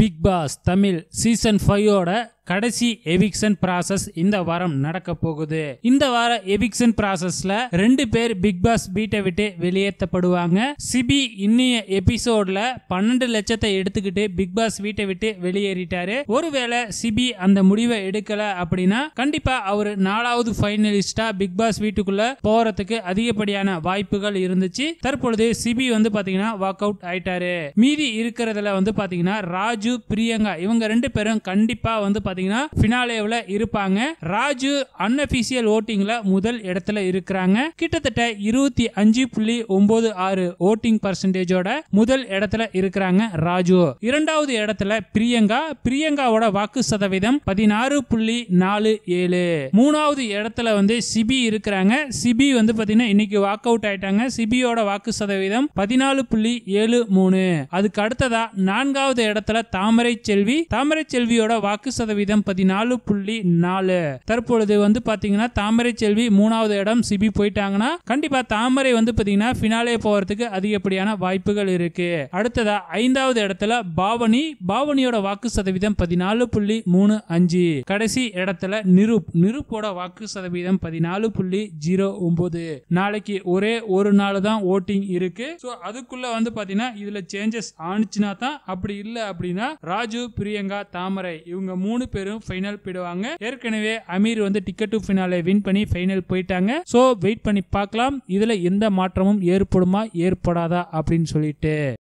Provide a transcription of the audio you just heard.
big Boss Tamil season ஃபைவோட கடைசி eviction process இந்த வாரம் நடக்க போகுது இந்த வார எவிக்சன் ப்ராசஸ்ல ரெண்டு பேர் பிக் பாஸ் வீட்டை விட்டு வெளியேற்றப்படுவாங்க சிபி இன்னைய எபிசோட்ல பன்னெண்டு லட்சத்தை எடுத்துக்கிட்டு பிக் பாஸ் வீட்டை விட்டு வெளியேறிட்டாரு ஒருவேளை சிபி அந்த முடிவை எடுக்கல அப்படின்னா கண்டிப்பா அவர் நாலாவது பைனலிஸ்டா பிக் பாஸ் வீட்டுக்குள்ள போறதுக்கு அதிகப்படியான வாய்ப்புகள் இருந்துச்சு தற்பொழுது சிபி வந்து பாத்தீங்கன்னா வாக் அவுட் ஆயிட்டாரு மீதி இருக்கிறதுல வந்து பாத்தீங்கன்னா ராஜு பிரியங்கா இவங்க ரெண்டு பேரும் கண்டிப்பா வந்து பார்த்தீங்கன்னா ஃபினாலேவில் இருப்பாங்க ராஜு அன்அபிஷியல் ஓட்டிங்ல முதல் இடத்துல இருக்கிறாங்க கிட்டத்தட்ட இருபத்தி அஞ்சு புள்ளி ஒன்பது ஆறு ஓட்டிங் பர்சன்டேஜோட முதல் இடத்துல இருக்கிறாங்க ராஜு இரண்டாவது இடத்துல பிரியங்கா பிரியங்காவோட வாக்கு சதவீதம் பதினாறு புள்ளி நாலு ஏழு மூணாவது இடத்துல வந்து சிபி இருக்கிறாங்க சிபி வந்து பாத்தீங்கன்னா இன்னைக்கு வாக் அவுட் ஆயிட்டாங்க சிபியோட வாக்கு சதவீதம் பதினாலு புள்ளி ஏழு மூணு அதுக்கு அடுத்ததா நான்காவது இடத்துல தாமரை செல்வி தாமரை செல்வியோட வாக்கு சதவீதம் சதவீதம் பதினாலு புள்ளி நாலு தற்பொழுது வந்து பாத்தீங்கன்னா தாமரை செல்வி மூணாவது இடம் சிபி போயிட்டாங்கன்னா கண்டிப்பா தாமரை வந்து பாத்தீங்கன்னா பினாலே போறதுக்கு அதிகப்படியான வாய்ப்புகள் இருக்கு அடுத்ததா ஐந்தாவது இடத்துல பாவனி பாவனியோட வாக்கு சதவீதம் பதினாலு புள்ளி மூணு அஞ்சு கடைசி இடத்துல நிருப் நிருப்போட வாக்கு சதவீதம் பதினாலு புள்ளி ஜீரோ ஒன்பது நாளைக்கு ஒரே ஒரு நாள் தான் ஓட்டிங் இருக்கு ஸோ அதுக்குள்ள வந்து பாத்தீங்கன்னா இதுல சேஞ்சஸ் ஆனிச்சுனா தான் அப்படி இல்லை அப்படின்னா ராஜு பிரியங்கா தாமரை இவங்க மூணு பேரும் ஃபைனல் போயிடுவாங்க ஏற்கனவே அமீர் வந்து டிக்கெட் டு ஃபினாலே வின் பண்ணி ஃபைனல் போயிட்டாங்க ஸோ வெயிட் பண்ணி பார்க்கலாம் இதில் எந்த மாற்றமும் ஏற்படுமா ஏற்படாதா அப்படின்னு சொல்லிட்டு